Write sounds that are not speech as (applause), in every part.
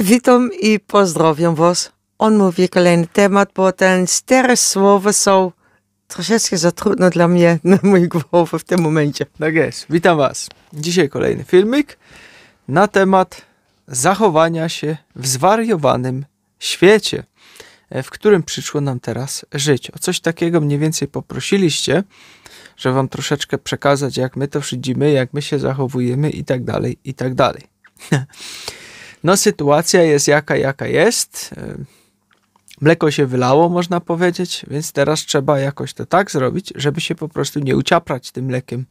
Witam i pozdrawiam Was. On mówi kolejny temat, bo ten stare słowa są troszeczkę za trudne dla mnie (laughs) na mojej głowę w tym momencie. Tak jest. Witam Was. Dzisiaj kolejny filmik na temat zachowania się w zwariowanym świecie, e, w którym przyszło nam teraz żyć. O coś takiego mniej więcej poprosiliście, że Wam troszeczkę przekazać, jak my to szydzimy, jak my się zachowujemy i tak dalej, i tak dalej. (laughs) no sytuacja jest jaka, jaka jest. E, mleko się wylało, można powiedzieć, więc teraz trzeba jakoś to tak zrobić, żeby się po prostu nie uciaprać tym mlekiem,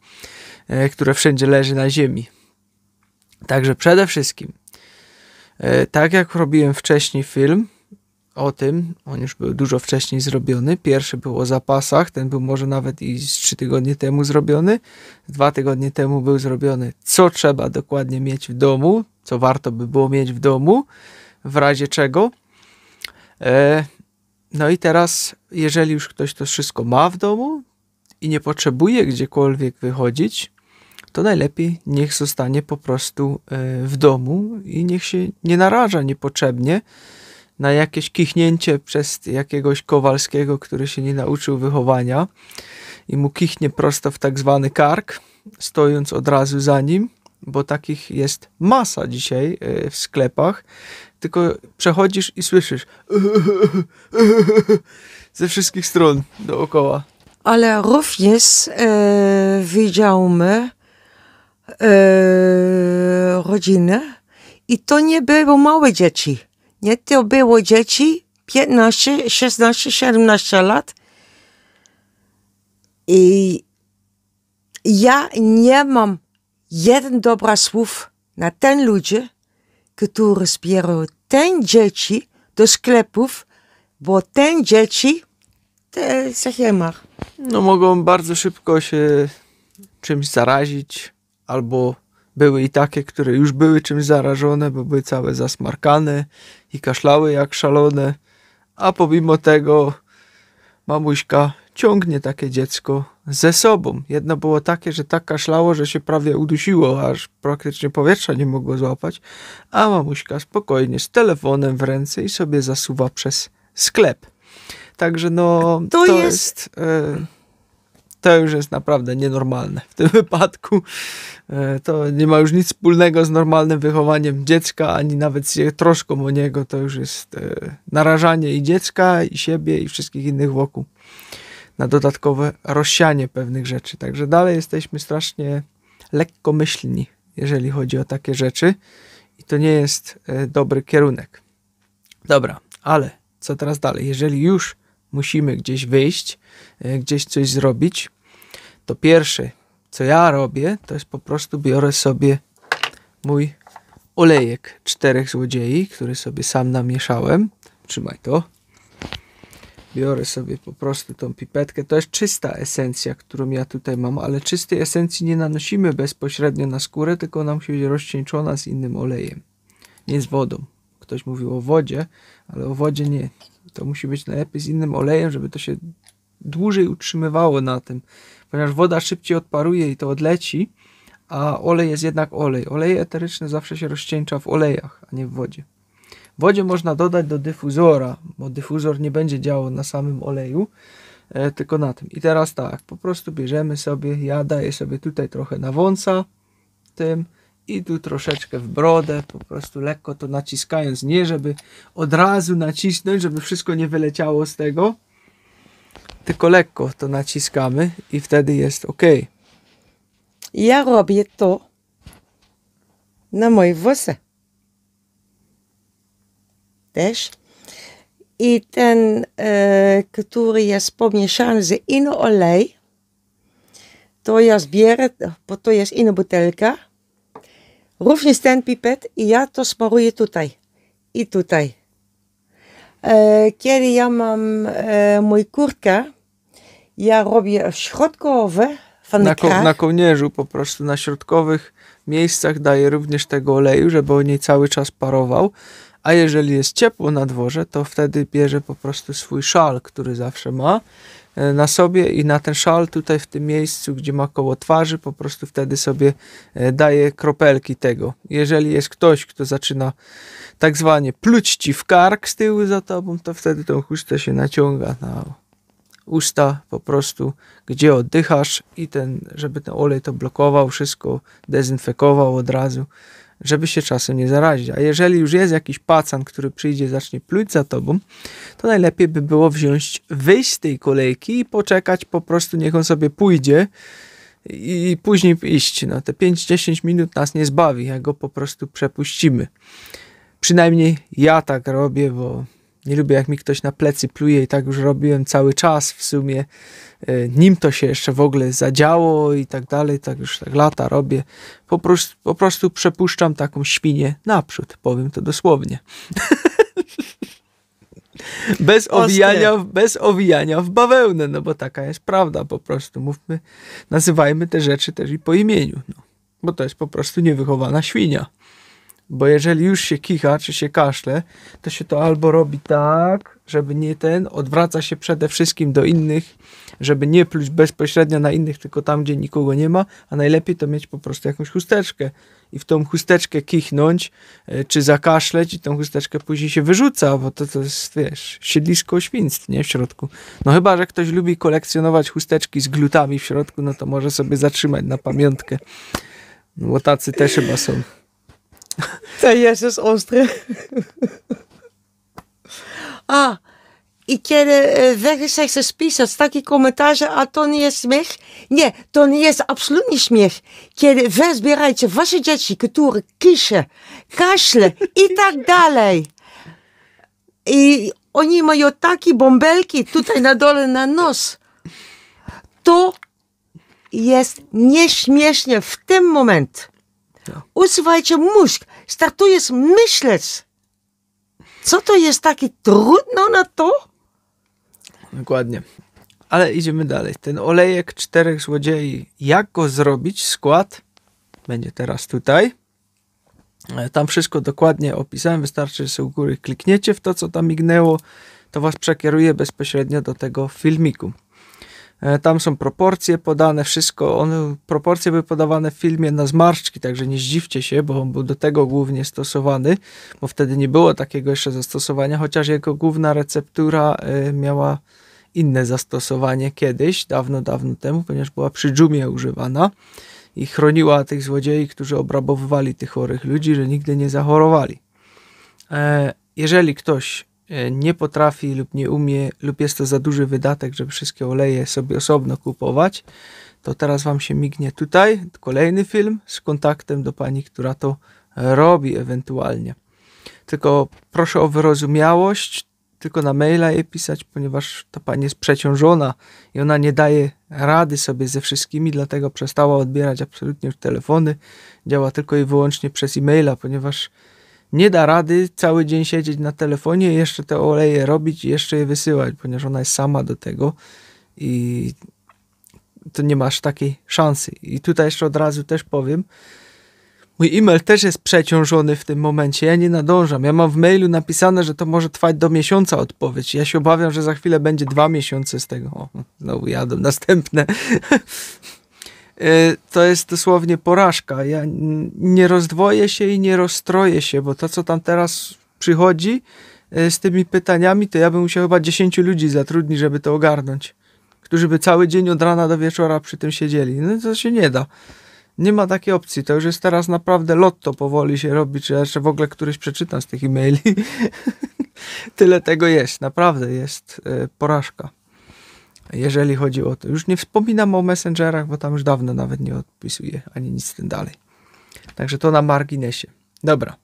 e, które wszędzie leży na ziemi. Także przede wszystkim, e, tak jak robiłem wcześniej film, o tym. On już był dużo wcześniej zrobiony. Pierwszy był o zapasach, ten był może nawet i z trzy tygodnie temu zrobiony. Dwa tygodnie temu był zrobiony, co trzeba dokładnie mieć w domu, co warto by było mieć w domu, w razie czego. E, no i teraz, jeżeli już ktoś to wszystko ma w domu i nie potrzebuje gdziekolwiek wychodzić, to najlepiej niech zostanie po prostu e, w domu i niech się nie naraża niepotrzebnie na jakieś kichnięcie przez jakiegoś Kowalskiego, który się nie nauczył wychowania i mu kichnie prosto w tak zwany kark, stojąc od razu za nim, bo takich jest masa dzisiaj e, w sklepach, tylko przechodzisz i słyszysz (laughs) ze wszystkich stron dookoła. Ale również e, widziałmy e, rodzinę i to nie było małe dzieci nie to było dzieci 15, 16, 17 lat. I ja nie mam jeden dobra słów na ten ludzi, którzy zbierają ten dzieci do sklepów, bo ten dzieci, te, zeg je No mogą bardzo szybko się czymś zarazić albo były i takie, które już były czymś zarażone, bo były całe zasmarkane i kaszlały jak szalone, a pomimo tego mamuśka ciągnie takie dziecko ze sobą. Jedno było takie, że tak kaszlało, że się prawie udusiło, aż praktycznie powietrza nie mogło złapać, a mamuśka spokojnie z telefonem w ręce i sobie zasuwa przez sklep. Także no, to, to jest... jest e, to już jest naprawdę nienormalne w tym (laughs) wypadku. E, to nie ma już nic wspólnego z normalnym wychowaniem dziecka, ani nawet z troszką o niego. To już jest e, narażanie i dziecka, i siebie, i wszystkich innych wokół na dodatkowe rozsianie pewnych rzeczy. Także dalej jesteśmy strasznie lekkomyślni, jeżeli chodzi o takie rzeczy, i to nie jest e, dobry kierunek. Dobra, ale co teraz dalej? Jeżeli już musimy gdzieś wyjść, gdzieś coś zrobić, to pierwsze, co ja robię, to jest po prostu biorę sobie mój olejek czterech złodziei, który sobie sam namieszałem. Trzymaj to. Biorę sobie po prostu tą pipetkę. To jest czysta esencja, którą ja tutaj mam, ale czystej esencji nie nanosimy bezpośrednio na skórę, tylko ona musi być rozcieńczona z innym olejem. Nie z wodą. Ktoś mówił o wodzie, ale o wodzie nie. To musi być najlepiej z innym olejem, żeby to się dłużej utrzymywało na tym ponieważ woda szybciej odparuje i to odleci, a olej jest jednak olej. Oleje eteryczne zawsze się rozcieńcza w olejach, a nie w wodzie. W Wodzie można dodać do dyfuzora, bo dyfuzor nie będzie działał na samym oleju, e, tylko na tym. I teraz tak, po prostu bierzemy sobie, ja daję sobie tutaj trochę nawąca tym i tu troszeczkę w brodę, po prostu lekko to naciskając, nie żeby od razu nacisnąć, żeby wszystko nie wyleciało z tego, tylko lekko to naciskamy i wtedy jest ok. Ja robię to na moje włosy. Też. I ten, e, który jest pomieszany z inną olej, to ja bierę, bo to jest inna butelka. Również ten pipet i ja to smaruję tutaj i tutaj. E, kiedy ja mam e, mój kurtkę, ja robię środkowe na, ko na kołnierzu po prostu, na środkowych miejscach daję również tego oleju, żeby on nie cały czas parował. A jeżeli jest ciepło na dworze, to wtedy bierze po prostu swój szal, który zawsze ma e, na sobie i na ten szal tutaj w tym miejscu, gdzie ma koło twarzy, po prostu wtedy sobie e, daje kropelki tego. Jeżeli jest ktoś, kto zaczyna tak zwanie pluć ci w kark z tyłu za tobą, to wtedy tą chustę się naciąga na usta po prostu, gdzie oddychasz i ten, żeby ten olej to blokował, wszystko dezynfekował od razu, żeby się czasem nie zarazić. A jeżeli już jest jakiś pacan, który przyjdzie, zacznie pluć za tobą, to najlepiej by było wziąć, wyjść z tej kolejki i poczekać po prostu, niech on sobie pójdzie i później iść. No, te 5-10 minut nas nie zbawi, jak go po prostu przepuścimy. Przynajmniej ja tak robię, bo nie lubię, jak mi ktoś na plecy pluje i tak już robiłem cały czas w sumie. E, nim to się jeszcze w ogóle zadziało i tak dalej, tak już tak lata robię. Po prostu, po prostu przepuszczam taką świnię naprzód, powiem to dosłownie. (laughs) bez, owijania, bez owijania w bawełnę, no bo taka jest prawda po prostu. Mówmy, nazywajmy te rzeczy też i po imieniu, no. bo to jest po prostu niewychowana świnia. Bo jeżeli już się kicha, czy się kaszle, to się to albo robi tak, żeby nie ten, odwraca się przede wszystkim do innych, żeby nie pluć bezpośrednio na innych, tylko tam, gdzie nikogo nie ma, a najlepiej to mieć po prostu jakąś chusteczkę i w tą chusteczkę kichnąć, e, czy zakaszleć i tą chusteczkę później się wyrzuca, bo to, to jest, wiesz, siedlisko świństw, nie, w środku. No chyba, że ktoś lubi kolekcjonować chusteczki z glutami w środku, no to może sobie zatrzymać na pamiątkę, no bo tacy też chyba są. (laughs) To jest Ostre. (laughs) A, i kiedy e, wygrzech ze spisać takie komentarze, a to nie jest śmiech? Nie, to nie jest absolutnie śmiech. Kiedy wy zbieracie wasze dzieci, które kisze, kaszle i tak (laughs) dalej. I oni mają takie bąbelki tutaj na dole na nos. To jest nieśmiesznie w tym momencie. No. Usuwajcie mózg, startuje myśleć. Co to jest takie trudno na to? Dokładnie. Ale idziemy dalej. Ten olejek czterech złodziei, jak go zrobić? Skład będzie teraz tutaj. E, tam wszystko dokładnie opisałem. Wystarczy, że u góry klikniecie w to, co tam mignęło, to was przekieruje bezpośrednio do tego filmiku. E, tam są proporcje podane, wszystko. On, proporcje były podawane w filmie na zmarszczki, także nie zdziwcie się, bo on był do tego głównie stosowany, bo wtedy nie było takiego jeszcze zastosowania, chociaż jego główna receptura e, miała inne zastosowanie kiedyś, dawno, dawno temu, ponieważ była przy dżumie używana i chroniła tych złodziei, którzy obrabowywali tych chorych ludzi, że nigdy nie zachorowali. E, jeżeli ktoś E, nie potrafi lub nie umie, lub jest to za duży wydatek, żeby wszystkie oleje sobie osobno kupować, to teraz Wam się mignie tutaj kolejny film z kontaktem do pani, która to robi ewentualnie. Tylko proszę o wyrozumiałość, tylko na maila je pisać, ponieważ ta pani jest przeciążona i ona nie daje rady sobie ze wszystkimi, dlatego przestała odbierać absolutnie już telefony. Działa tylko i wyłącznie przez e-maila, ponieważ nie da rady cały dzień siedzieć na telefonie, jeszcze te oleje robić i jeszcze je wysyłać, ponieważ ona jest sama do tego i to nie masz takiej szansy. I tutaj jeszcze od razu też powiem, Mój e-mail też jest przeciążony w tym momencie. Ja nie nadążam. Ja mam w mailu napisane, że to może trwać do miesiąca odpowiedź. Ja się obawiam, że za chwilę będzie dwa miesiące z tego. O, znowu jadą następne. (laughs) Y, to jest dosłownie porażka. Ja nie rozdwoję się i nie rozstroję się, bo to, co tam teraz przychodzi y, z tymi pytaniami, to ja bym musiał chyba 10 ludzi zatrudnić, żeby to ogarnąć. Którzy by cały dzień od rana do wieczora przy tym siedzieli. No to się nie da. Nie ma takiej opcji. To już jest teraz naprawdę lotto powoli się robi, czy jeszcze w ogóle któryś przeczytam z tych e-maili. (laughs) Tyle tego jest. Naprawdę jest y, porażka jeżeli chodzi o to. Już nie wspominam o messengerach, bo tam już dawno nawet nie odpisuję ani nic z tym dalej. Także to na marginesie. Dobra.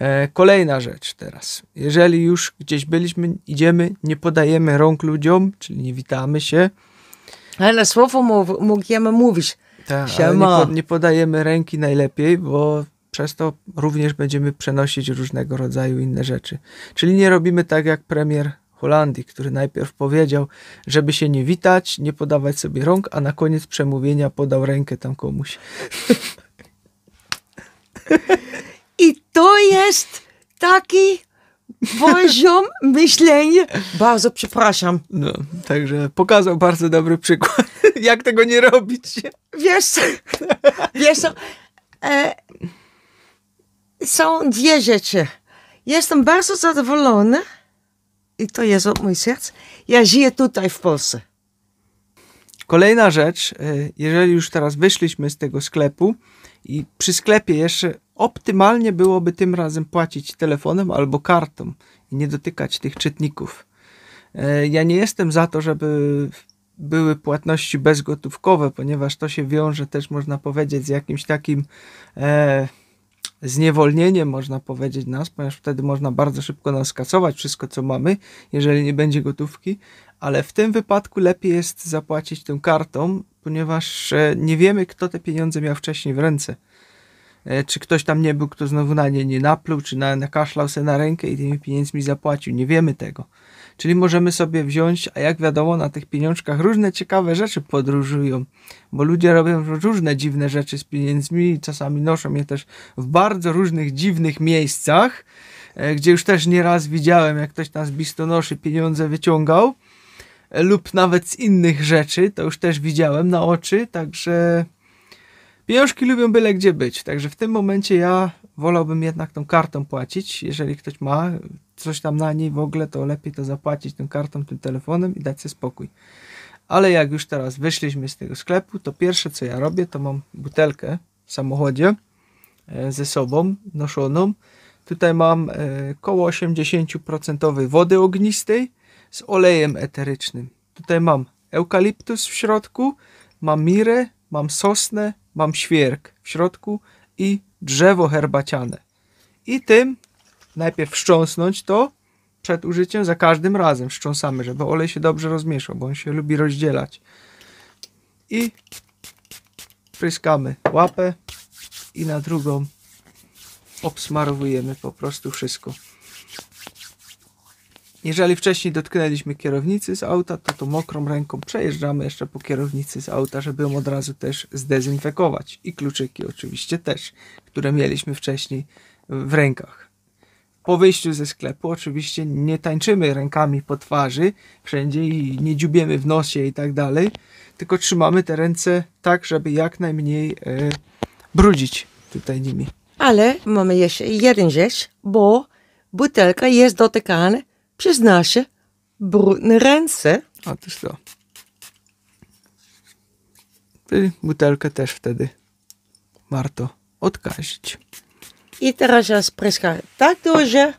E, kolejna rzecz teraz. Jeżeli już gdzieś byliśmy, idziemy, nie podajemy rąk ludziom, czyli nie witamy się. Ale słowo mów, mówić. Tak, nie, nie podajemy ręki najlepiej, bo przez to również będziemy przenosić różnego rodzaju inne rzeczy. Czyli nie robimy tak jak premier Holandii, który najpierw powiedział, żeby się nie witać, nie podawać sobie rąk, a na koniec przemówienia podał rękę tam komuś. I to jest taki poziom myślenia. Bardzo przepraszam. No, także pokazał bardzo dobry przykład, (laughs) jak tego nie robić. Wiesz, wiesz e, są dwie rzeczy. Jestem bardzo zadowolona, i to jest od mój serc. Ja żyję tutaj w Polsce. Kolejna rzecz, e, jeżeli już teraz wyszliśmy z tego sklepu i przy sklepie jeszcze optymalnie byłoby tym razem płacić telefonem albo kartą i nie dotykać tych czytników. E, ja nie jestem za to, żeby były płatności bezgotówkowe, ponieważ to się wiąże też można powiedzieć z jakimś takim e, zniewolnieniem, można powiedzieć, nas, ponieważ wtedy można bardzo szybko nas kasować wszystko, co mamy, jeżeli nie będzie gotówki, ale w tym wypadku lepiej jest zapłacić tą kartą, ponieważ e, nie wiemy, kto te pieniądze miał wcześniej w ręce. E, czy ktoś tam nie był, kto znowu na nie nie napluł, czy na, nakaszlał se na rękę i tymi pieniędzmi zapłacił. Nie wiemy tego. Czyli możemy sobie wziąć, a jak wiadomo, na tych pieniążkach różne ciekawe rzeczy podróżują, bo ludzie robią różne dziwne rzeczy z pieniędzmi i czasami noszą je też w bardzo różnych dziwnych miejscach, e, gdzie już też nieraz widziałem, jak ktoś tam z bistonoszy pieniądze wyciągał e, lub nawet z innych rzeczy, to już też widziałem na oczy, także Pieniążki lubią byle gdzie być, także w tym momencie ja wolałbym jednak tą kartą płacić. Jeżeli ktoś ma coś tam na niej w ogóle, to lepiej to zapłacić tą kartą, tym telefonem i dać sobie spokój. Ale jak już teraz wyszliśmy z tego sklepu, to pierwsze co ja robię, to mam butelkę w samochodzie e, ze sobą noszoną. Tutaj mam e, koło 80% wody ognistej z olejem eterycznym. Tutaj mam eukaliptus w środku, mam mirę, mam sosnę, mam świerk w środku i drzewo herbaciane. I tym najpierw wstrząsnąć to przed użyciem, za każdym razem wstrząsamy, żeby olej się dobrze rozmieszał, bo on się lubi rozdzielać. I pryskamy łapę i na drugą obsmarowujemy po prostu wszystko. Jeżeli wcześniej dotknęliśmy kierownicy z auta, to tą mokrą ręką przejeżdżamy jeszcze po kierownicy z auta, żeby ją od razu też zdezynfekować. I kluczyki oczywiście też, które mieliśmy wcześniej w rękach. Po wyjściu ze sklepu oczywiście nie tańczymy rękami po twarzy wszędzie i nie dziubiemy w nosie i tak dalej, tylko trzymamy te ręce tak, żeby jak najmniej e, brudzić tutaj nimi. Ale mamy jeszcze jeden rzecz, bo butelka jest dotykana przez nasze brudne ręce. A to co? butelkę też wtedy warto odkazić. I teraz ja spryskam tak dużo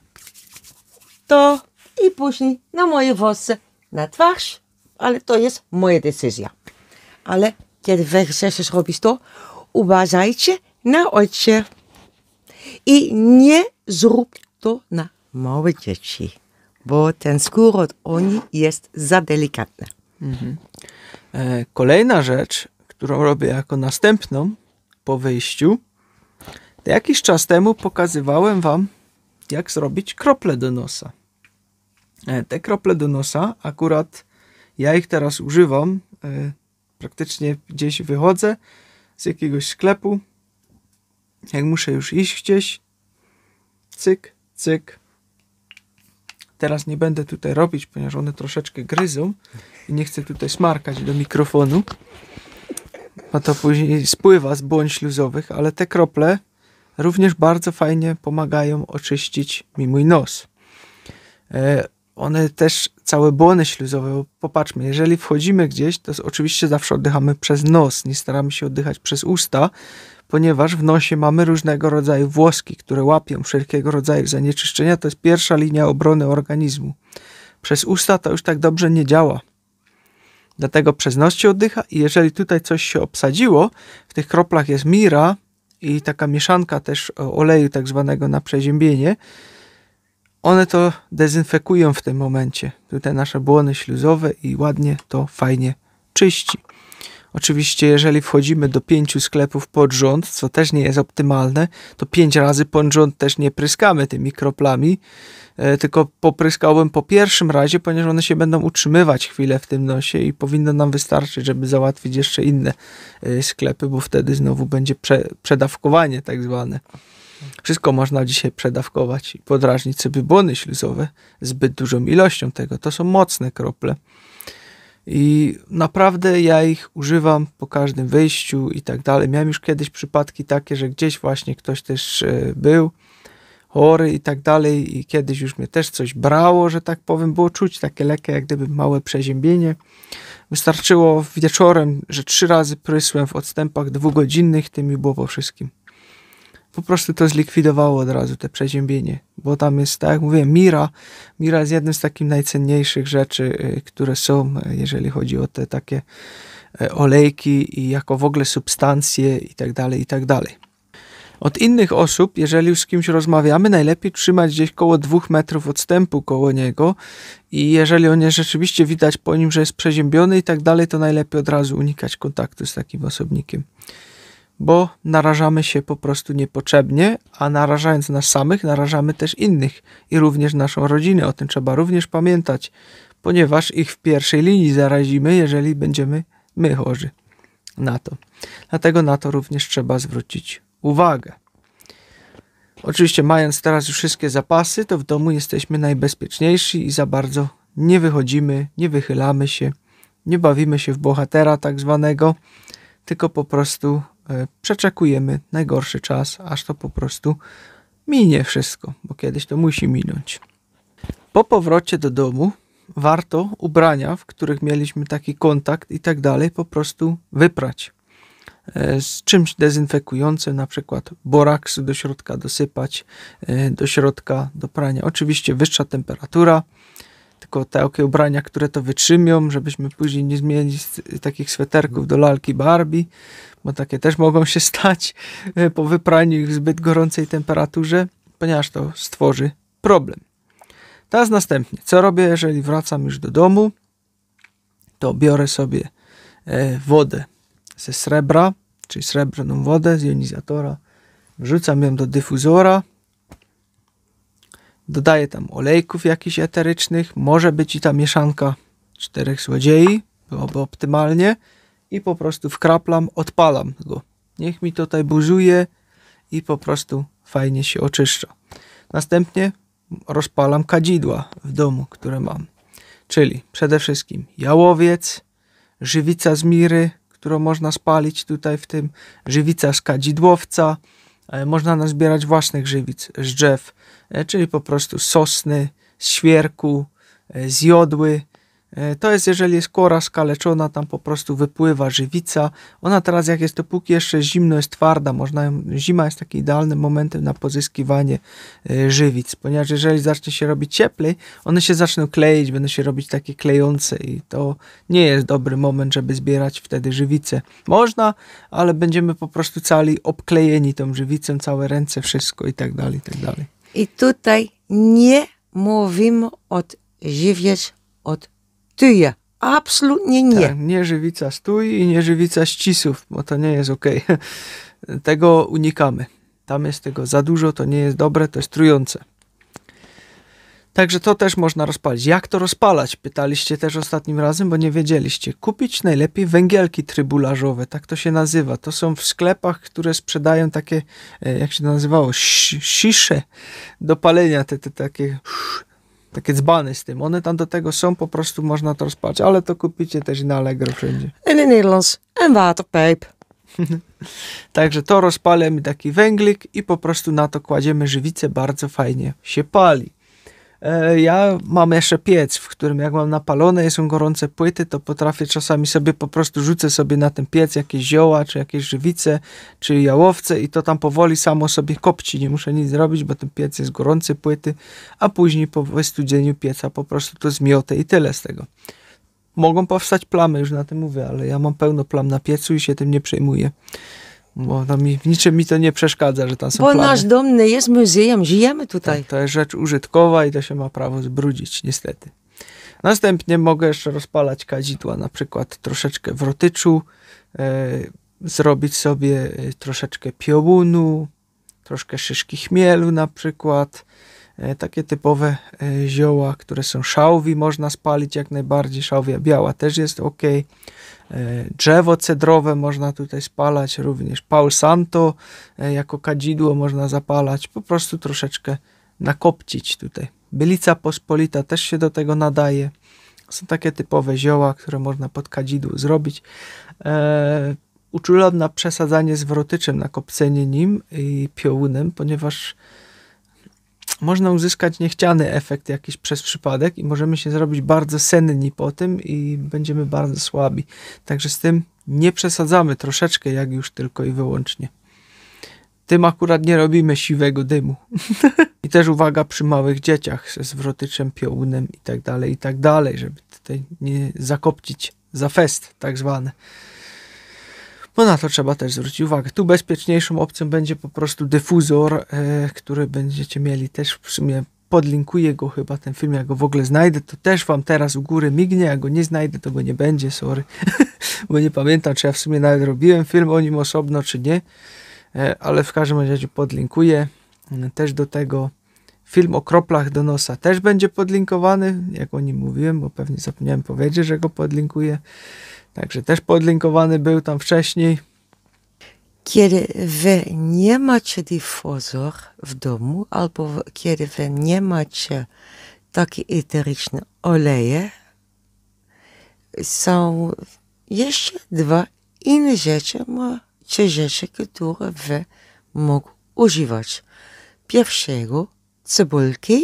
to i później na moje włosy, na twarz, ale to jest moja decyzja. Ale kiedy wy chcecie zrobić to, uważajcie na oczy i nie zrób to na małe dzieci bo ten skór od oni jest za delikatny. Mhm. E, kolejna rzecz, którą robię jako następną po wyjściu, to jakiś czas temu pokazywałem wam, jak zrobić krople do nosa. E, te krople do nosa, akurat ja ich teraz używam, e, praktycznie gdzieś wychodzę z jakiegoś sklepu, jak muszę już iść gdzieś, cyk, cyk, teraz nie będę tutaj robić, ponieważ one troszeczkę gryzą i nie chcę tutaj smarkać do mikrofonu, bo to później spływa z błąd śluzowych, ale te krople również bardzo fajnie pomagają oczyścić mi mój nos. E, one też, całe błony śluzowe, popatrzmy, jeżeli wchodzimy gdzieś, to oczywiście zawsze oddychamy przez nos, nie staramy się oddychać przez usta, ponieważ w nosie mamy różnego rodzaju włoski, które łapią wszelkiego rodzaju zanieczyszczenia. To jest pierwsza linia obrony organizmu. Przez usta to już tak dobrze nie działa. Dlatego przez nos się oddycha i jeżeli tutaj coś się obsadziło, w tych kroplach jest mira i taka mieszanka też oleju tak zwanego na przeziębienie, one to dezynfekują w tym momencie. Te nasze błony śluzowe i ładnie to fajnie czyści. Oczywiście, jeżeli wchodzimy do pięciu sklepów pod rząd, co też nie jest optymalne, to pięć razy pod rząd też nie pryskamy tymi kroplami, e, tylko popryskałbym po pierwszym razie, ponieważ one się będą utrzymywać chwilę w tym nosie i powinno nam wystarczyć, żeby załatwić jeszcze inne e, sklepy, bo wtedy znowu będzie prze, przedawkowanie tak zwane. Wszystko można dzisiaj przedawkować i podrażnić sobie błony śluzowe zbyt dużą ilością tego. To są mocne krople. I naprawdę ja ich używam po każdym wyjściu i tak dalej. Miałem już kiedyś przypadki takie, że gdzieś właśnie ktoś też e, był chory i tak dalej i kiedyś już mnie też coś brało, że tak powiem. Było czuć takie lekkie, jak gdyby małe przeziębienie. Wystarczyło wieczorem, że trzy razy prysłem w odstępach dwugodzinnych, tym i było po wszystkim po prostu to zlikwidowało od razu te przeziębienie, bo tam jest, tak jak mówiłem, mira. Mira jest jednym z takich najcenniejszych rzeczy, y, które są, y, jeżeli chodzi o te takie y, olejki i jako w ogóle substancje i tak dalej, i tak dalej. Od innych osób, jeżeli już z kimś rozmawiamy, najlepiej trzymać gdzieś koło dwóch metrów odstępu koło niego i jeżeli on jest rzeczywiście widać po nim, że jest przeziębiony i tak dalej, to najlepiej od razu unikać kontaktu z takim osobnikiem bo narażamy się po prostu niepotrzebnie, a narażając nas samych, narażamy też innych i również naszą rodzinę. O tym trzeba również pamiętać, ponieważ ich w pierwszej linii zarazimy, jeżeli będziemy my chorzy na to. Dlatego na to również trzeba zwrócić uwagę. Oczywiście, mając teraz już wszystkie zapasy, to w domu jesteśmy najbezpieczniejsi i za bardzo nie wychodzimy, nie wychylamy się, nie bawimy się w bohatera tak zwanego, tylko po prostu E, przeczekujemy najgorszy czas, aż to po prostu minie wszystko, bo kiedyś to musi minąć. Po powrocie do domu warto ubrania, w których mieliśmy taki kontakt i tak dalej, po prostu wyprać. E, z czymś dezynfekującym, na przykład boraksu do środka dosypać, e, do środka do prania. Oczywiście wyższa temperatura, tylko takie ubrania, które to wytrzymią, żebyśmy później nie zmienili takich sweterków mhm. do lalki Barbie, bo takie też mogą się (laughs) stać e, po wypraniu ich w zbyt gorącej temperaturze, ponieważ to stworzy problem. Teraz następnie, co robię, jeżeli wracam już do domu, to biorę sobie e, wodę ze srebra, czyli srebrną wodę z jonizatora, wrzucam ją do dyfuzora, Dodaję tam olejków jakichś eterycznych, może być i ta mieszanka czterech złodziei, byłoby optymalnie. I po prostu wkraplam, odpalam go. Niech mi tutaj buzuje i po prostu fajnie się oczyszcza. Następnie rozpalam kadzidła w domu, które mam. Czyli przede wszystkim jałowiec, żywica z miry, którą można spalić tutaj w tym, żywica z kadzidłowca, E, można nazbierać własnych żywic z drzew, e, czyli po prostu sosny, świerku, e, z jodły, E, to jest, jeżeli jest kora skaleczona, tam po prostu wypływa żywica. Ona teraz, jak jest to póki jeszcze zimno, jest twarda. Można zima jest takim idealnym momentem na pozyskiwanie e, żywic, ponieważ jeżeli zacznie się robić cieplej, one się zaczną kleić, będą się robić takie klejące i to nie jest dobry moment, żeby zbierać wtedy żywice. Można, ale będziemy po prostu cali obklejeni tą żywicą, całe ręce, wszystko i tak dalej, i tak dalej. I tutaj nie mówimy od żywiec, od tyje. Absolutnie nie. Tak, nie żywica stój i nie żywica ścisów, bo to nie jest ok. (laughs) Tego unikamy. Tam jest tego za dużo, to nie jest dobre, to jest trujące. Także to też można rozpalić. Jak to rozpalać? Pytaliście też ostatnim razem, bo nie wiedzieliście. Kupić najlepiej węgielki trybularzowe, tak to się nazywa. To są w sklepach, które sprzedają takie, e, jak się to nazywało, sisze do palenia, te, te takie takie dzbany z tym. One tam do tego są, po prostu można to rozpalać, ale to kupicie też na Allegro wszędzie. In in Nederlands en waterpijp. (laughs) Także to rozpalamy taki węglik i po prostu na to kładziemy żywicę, bardzo fajnie się pali. E, ja mam jeszcze piec, w którym jak mam napalone i są gorące płyty, to potrafię czasami sobie po prostu rzucę sobie na ten piec jakieś zioła, czy jakieś żywice, czy jałowce i to tam powoli samo sobie kopci. Nie muszę nic zrobić, bo ten piec jest gorący płyty, a później po wystudzeniu pieca po prostu to zmiotę i tyle z tego. Mogą powstać plamy, już na tym mówię, ale ja mam pełno plam na piecu i się tym nie przejmuję bo tam mi, niczym mi to nie przeszkadza, że tam są Bo nasz dom nie jest muzeum, żyjemy tutaj. To, tak, to jest rzecz użytkowa i to się ma prawo zbrudzić, niestety. Następnie mogę jeszcze rozpalać kadzidła, na przykład troszeczkę wrotyczu, e, zrobić sobie e, troszeczkę piołunu, troszkę szyszki chmielu na przykład, e, takie typowe e, zioła, które są szałwi, można spalić jak najbardziej, szałwia biała też jest ok, E, drzewo cedrowe można tutaj spalać, również Paul santo e, jako kadzidło można zapalać, po prostu troszeczkę nakopcić tutaj. Bylica pospolita też się do tego nadaje. Są takie typowe zioła, które można pod kadzidło zrobić. E, uczulam na przesadzanie z wrotyczem, na kopcenie nim i piołunem, ponieważ można uzyskać niechciany efekt jakiś przez przypadek i możemy się zrobić bardzo senni po tym i będziemy bardzo słabi. Także z tym nie przesadzamy troszeczkę, jak już tylko i wyłącznie. Tym akurat nie robimy siwego dymu. (laughs) I też uwaga przy małych dzieciach ze zwrotyczem, piołunem i tak dalej, i tak dalej, żeby tutaj nie zakopcić za fest tak zwane bo no na to trzeba też zwrócić uwagę. Tu bezpieczniejszą opcją będzie po prostu dyfuzor, e, który będziecie mieli też w sumie podlinkuję go chyba ten film, jak go w ogóle znajdę, to też wam teraz u góry mignie, jak go nie znajdę, to go nie będzie, sorry, (laughs) bo nie pamiętam, czy ja w sumie nawet robiłem film o nim osobno, czy nie, e, ale w każdym razie podlinkuję e, też do tego. Film o kroplach do nosa też będzie podlinkowany, jak o nim mówiłem, bo pewnie zapomniałem powiedzieć, że go podlinkuję. Także też podlinkowany był tam wcześniej. Kiedy wy nie macie difuzor w domu, albo kiedy wy nie macie takie eteryczne oleje, są jeszcze dwa inne rzeczy, czy rzeczy, które wy mogą używać. Pierwszego cebulki,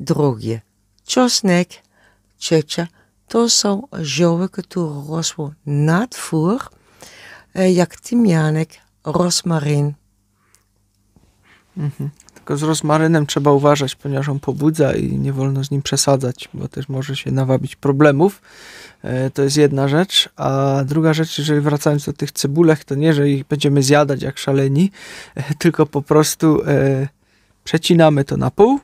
drugie czosnek, trzecia to są zioły, które rosły na twór, e, jak tymianek, rozmaryn. Mhm. Tylko z rozmarynem trzeba uważać, ponieważ on pobudza i nie wolno z nim przesadzać, bo też może się nawabić problemów. E, to jest jedna rzecz. A druga rzecz, jeżeli wracając do tych cebulek, to nie, że ich będziemy zjadać jak szaleni, (laughs) tylko po prostu e, przecinamy to na pół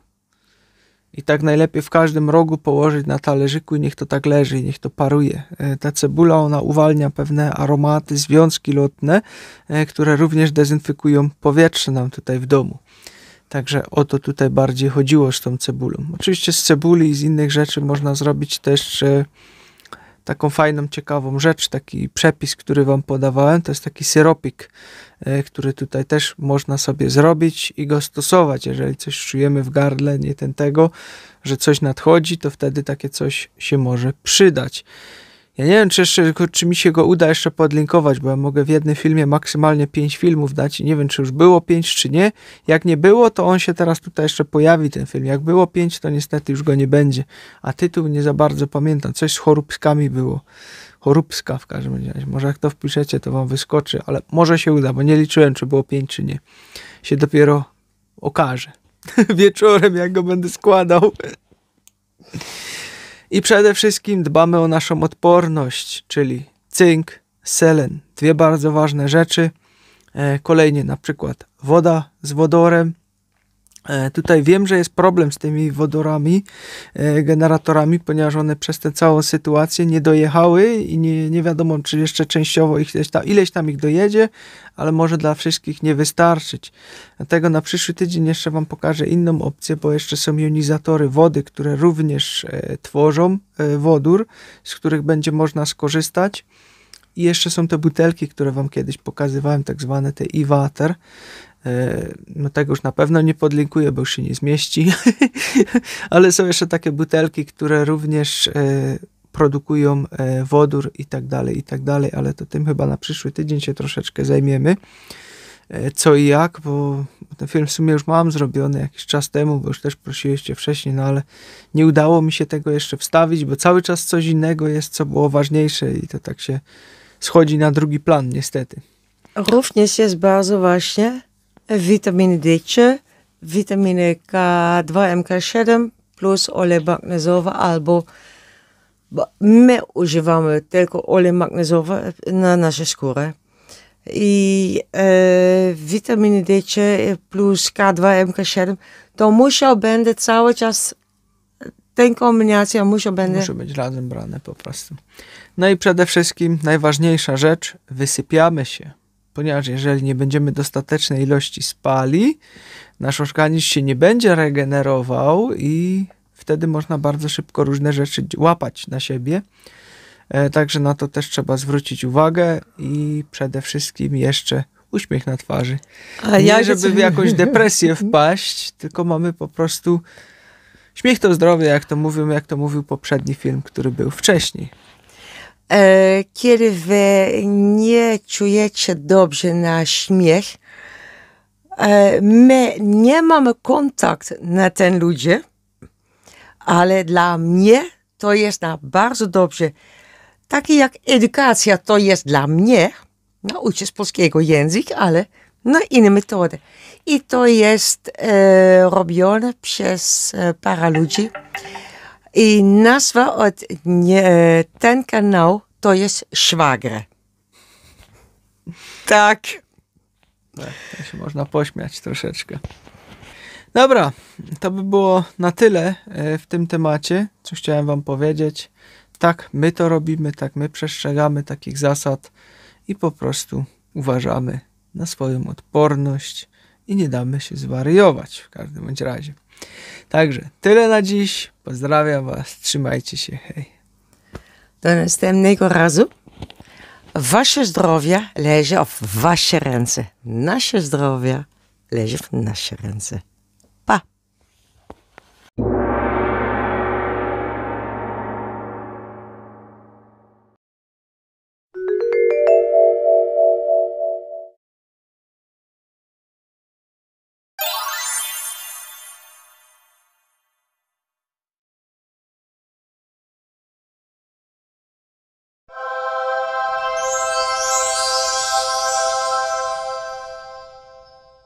i tak najlepiej w każdym rogu położyć na talerzyku i niech to tak leży, i niech to paruje. E, ta cebula, ona uwalnia pewne aromaty, związki lotne, e, które również dezynfekują powietrze nam tutaj w domu. Także o to tutaj bardziej chodziło z tą cebulą. Oczywiście z cebuli i z innych rzeczy można zrobić też taką fajną, ciekawą rzecz, taki przepis, który Wam podawałem, to jest taki syropik, e, który tutaj też można sobie zrobić i go stosować. Jeżeli coś czujemy w gardle, nie ten tego, że coś nadchodzi, to wtedy takie coś się może przydać. Ja nie wiem, czy, jeszcze, czy mi się go uda jeszcze podlinkować, bo ja mogę w jednym filmie maksymalnie 5 filmów dać. Nie wiem, czy już było 5, czy nie. Jak nie było, to on się teraz tutaj jeszcze pojawi, ten film. Jak było 5, to niestety już go nie będzie. A tytuł nie za bardzo pamiętam. Coś z choróbskami było. Choróbska w każdym razie. Może jak to wpiszecie, to wam wyskoczy, ale może się uda, bo nie liczyłem, czy było 5, czy nie. Się dopiero okaże. (laughs) Wieczorem, jak go będę składał. I przede wszystkim dbamy o naszą odporność, czyli cynk, selen. Dwie bardzo ważne rzeczy. E, kolejnie na przykład woda z wodorem, E, tutaj wiem, że jest problem z tymi wodorami, e, generatorami, ponieważ one przez tę całą sytuację nie dojechały i nie, nie wiadomo, czy jeszcze częściowo ich tam, ileś tam ich dojedzie, ale może dla wszystkich nie wystarczyć. Dlatego na przyszły tydzień jeszcze Wam pokażę inną opcję, bo jeszcze są jonizatory wody, które również e, tworzą wodór, z których będzie można skorzystać. I jeszcze są te butelki, które Wam kiedyś pokazywałem, tak zwane te e-water. E, no tego już na pewno nie podlinkuję, bo już się nie zmieści. (laughs) Ale są jeszcze takie butelki, które również e, produkują e, wodór i tak dalej, i tak dalej, ale to tym chyba na przyszły tydzień się troszeczkę zajmiemy. Co i jak, bo ten film w sumie już mam zrobiony jakiś czas temu, bo już też prosiłeście wcześniej, no ale nie udało mi się tego jeszcze wstawić, bo cały czas coś innego jest, co było ważniejsze i to tak się schodzi na drugi plan, niestety. Również jest bardzo właśnie vitamine D3, vitamine K2, MK7 plus olej magnezowe albo my używamy tylko olej magnezowy na nasze skórze I e, witaminy d plus K2, MK7 to musiał będę cały czas ten kombinacja musiał będzie... Musi być razem brane po prostu. No i przede wszystkim najważniejsza rzecz, wysypiamy się ponieważ jeżeli nie będziemy dostatecznej ilości spali, nasz organizm się nie będzie regenerował i wtedy można bardzo szybko różne rzeczy łapać na siebie. E, także na to też trzeba zwrócić uwagę i przede wszystkim jeszcze uśmiech na twarzy. A nie, ja żeby w jakąś (laughs) depresję wpaść, tylko mamy po prostu śmiech to zdrowie, jak to mówią, jak to mówił poprzedni film, który był wcześniej. E, kiedy wy nie czujecie dobrze na śmiech, e, my nie mamy kontakt na ten ludzie, ale dla mnie to jest na bardzo dobrze. Takie jak edukacja to jest dla mnie, nauczyć no, polskiego języka, ale na inne metody. I to jest e, robione przez e, para ludzi. I nazwa od nie, e, ten kanał to jest Szwagre. Tak. Tak, się można pośmiać troszeczkę. Dobra, to by było na tyle e, w tym temacie, co chciałem Wam powiedzieć. Tak, my to robimy, tak, my przestrzegamy takich zasad i po prostu uważamy na swoją odporność, i nie damy się zwariować w każdym bądź razie. Także tyle na dziś. Pozdrawiam Was. Trzymajcie się. Hej. Do następnego razu. Wasze zdrowie leży w wasze ręce. Nasze zdrowie leży w nasze ręce.